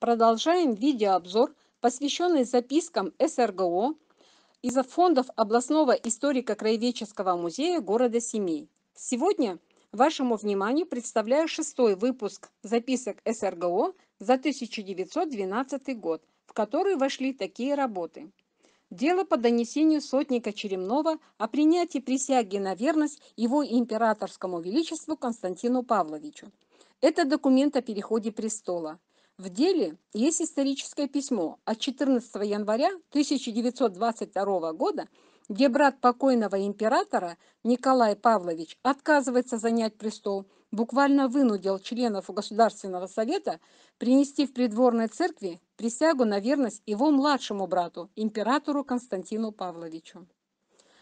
Продолжаем видеообзор, посвященный запискам СРГО из фондов областного историко-краеведческого музея города Семей. Сегодня вашему вниманию представляю шестой выпуск записок СРГО за 1912 год, в который вошли такие работы. Дело по донесению сотника Черемнова о принятии присяги на верность его императорскому величеству Константину Павловичу. Это документ о переходе престола. В деле есть историческое письмо от 14 января 1922 года, где брат покойного императора Николай Павлович отказывается занять престол, буквально вынудил членов Государственного совета принести в придворной церкви присягу на верность его младшему брату, императору Константину Павловичу.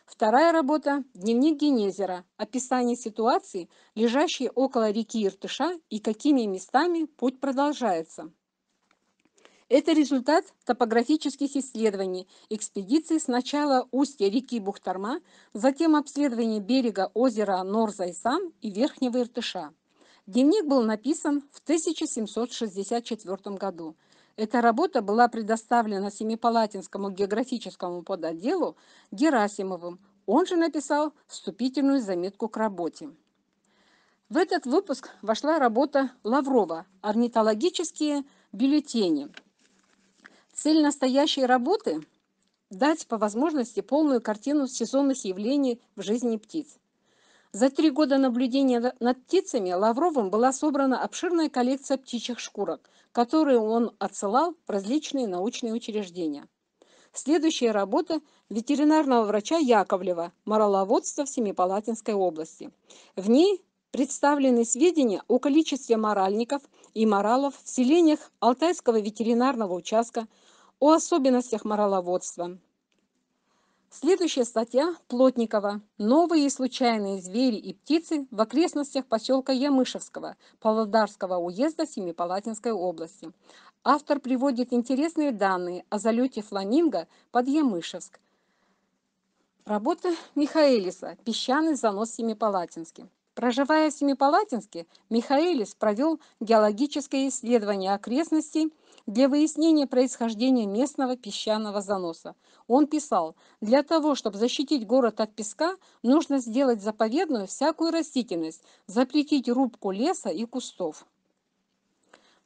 Вторая работа – дневник Генезера, описание ситуации, лежащей около реки Иртыша и какими местами путь продолжается. Это результат топографических исследований, экспедиции сначала устья реки Бухтарма, затем обследования берега озера Норзайсан и Верхнего Иртыша. Дневник был написан в 1764 году. Эта работа была предоставлена Семипалатинскому географическому подотделу Герасимовым. Он же написал вступительную заметку к работе. В этот выпуск вошла работа Лаврова «Орнитологические бюллетени». Цель настоящей работы – дать по возможности полную картину сезонных явлений в жизни птиц. За три года наблюдения над птицами Лавровым была собрана обширная коллекция птичьих шкурок, которые он отсылал в различные научные учреждения. Следующая работа ветеринарного врача Яковлева «Мороловодство в Семипалатинской области». В ней представлены сведения о количестве моральников и моралов в селениях Алтайского ветеринарного участка, о особенностях мораловодства, Следующая статья Плотникова «Новые и случайные звери и птицы в окрестностях поселка Ямышевского Павлодарского уезда Семипалатинской области». Автор приводит интересные данные о залете фламинго под Ямышевск. Работа Михаэлиса «Песчаный занос Семипалатинский». Проживая в Семипалатинске, Михаэлис провел геологическое исследование окрестностей для выяснения происхождения местного песчаного заноса. Он писал, для того, чтобы защитить город от песка, нужно сделать заповедную всякую растительность, запретить рубку леса и кустов.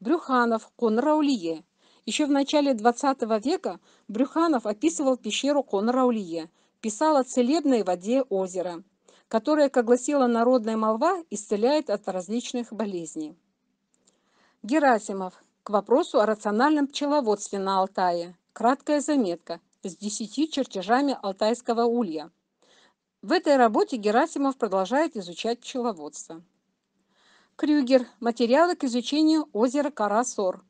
Брюханов, Конраулие. Еще в начале XX века Брюханов описывал пещеру Конраулие, писал о целебной воде озера которая, как гласила народная молва, исцеляет от различных болезней. Герасимов. К вопросу о рациональном пчеловодстве на Алтае. Краткая заметка с 10 чертежами Алтайского улья. В этой работе Герасимов продолжает изучать пчеловодство. Крюгер. Материалы к изучению озера Карасор.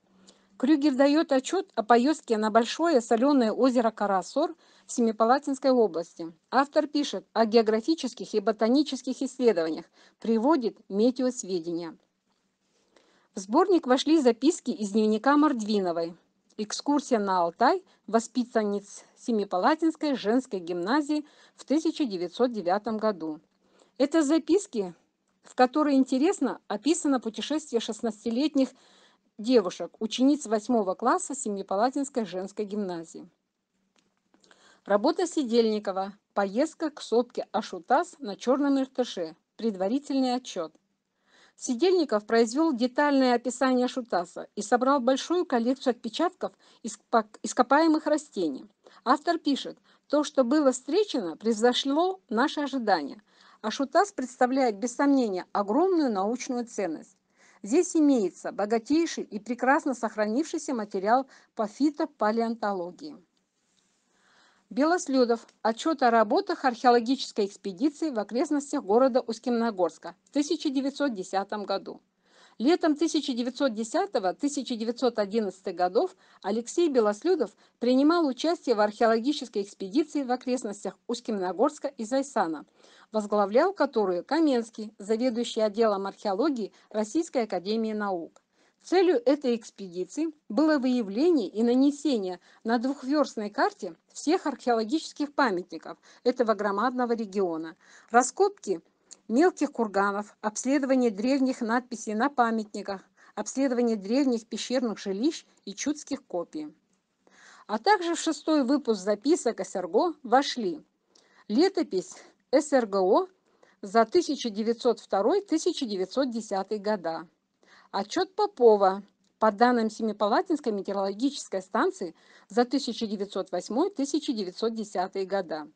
Крюгер дает отчет о поездке на большое соленое озеро Карасор в Семипалатинской области. Автор пишет о географических и ботанических исследованиях, приводит метеосведения. В сборник вошли записки из дневника Мордвиновой. Экскурсия на Алтай воспитанниц Семипалатинской женской гимназии в 1909 году. Это записки, в которой интересно описано путешествие 16-летних девушек, учениц 8 класса Семипалатинской женской гимназии. Работа Сидельникова. Поездка к сопке Ашутас на Черном Иртыше. Предварительный отчет. Сидельников произвел детальное описание Ашутаса и собрал большую коллекцию отпечатков ископаемых растений. Автор пишет, то, что было встречено, превзошло наши ожидания. Ашутас представляет, без сомнения, огромную научную ценность. Здесь имеется богатейший и прекрасно сохранившийся материал по фитопалеонтологии. Белослюдов. Отчет о работах археологической экспедиции в окрестностях города Усть-Каменогорска в 1910 году. Летом 1910-1911 годов Алексей Белослюдов принимал участие в археологической экспедиции в окрестностях Усть-Каменогорска и Зайсана, возглавлял которую Каменский, заведующий отделом археологии Российской академии наук. Целью этой экспедиции было выявление и нанесение на двухверстной карте всех археологических памятников этого громадного региона. Раскопки мелких курганов, обследование древних надписей на памятниках, обследование древних пещерных жилищ и чудских копий. А также в шестой выпуск записок СРГО вошли летопись СРГО за 1902-1910 года, отчет Попова по данным Семипалатинской метеорологической станции за 1908-1910 года,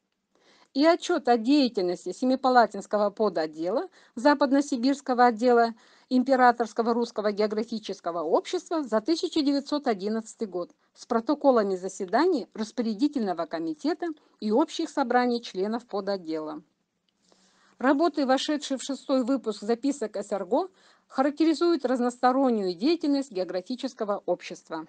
и отчет о деятельности Семипалатинского подотдела Западносибирского отдела Императорского русского географического общества за 1911 год с протоколами заседаний распорядительного комитета и общих собраний членов подотдела. Работы, вошедшие в шестой выпуск записок СРГО, характеризуют разностороннюю деятельность географического общества.